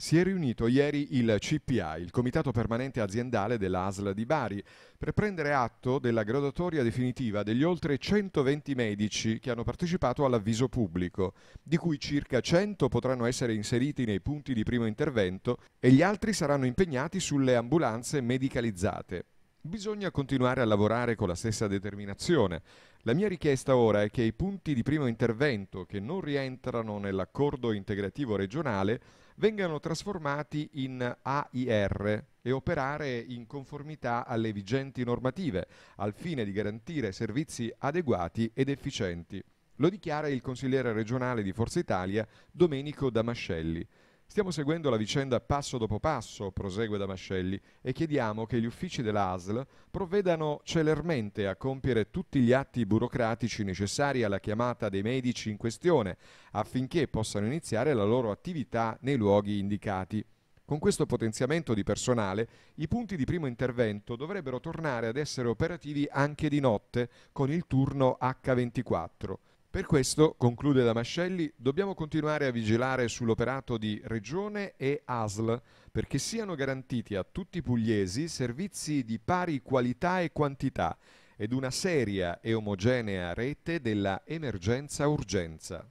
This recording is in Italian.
Si è riunito ieri il CPA, il Comitato Permanente Aziendale dell'ASL di Bari, per prendere atto della graduatoria definitiva degli oltre 120 medici che hanno partecipato all'avviso pubblico, di cui circa 100 potranno essere inseriti nei punti di primo intervento e gli altri saranno impegnati sulle ambulanze medicalizzate. Bisogna continuare a lavorare con la stessa determinazione. La mia richiesta ora è che i punti di primo intervento che non rientrano nell'accordo integrativo regionale vengano trasformati in AIR e operare in conformità alle vigenti normative, al fine di garantire servizi adeguati ed efficienti. Lo dichiara il consigliere regionale di Forza Italia Domenico Damascelli. Stiamo seguendo la vicenda passo dopo passo, prosegue Damascelli, e chiediamo che gli uffici dell'ASL provvedano celermente a compiere tutti gli atti burocratici necessari alla chiamata dei medici in questione, affinché possano iniziare la loro attività nei luoghi indicati. Con questo potenziamento di personale, i punti di primo intervento dovrebbero tornare ad essere operativi anche di notte, con il turno H24. Per questo, conclude Damascelli, dobbiamo continuare a vigilare sull'operato di Regione e ASL perché siano garantiti a tutti i pugliesi servizi di pari qualità e quantità ed una seria e omogenea rete della emergenza-urgenza.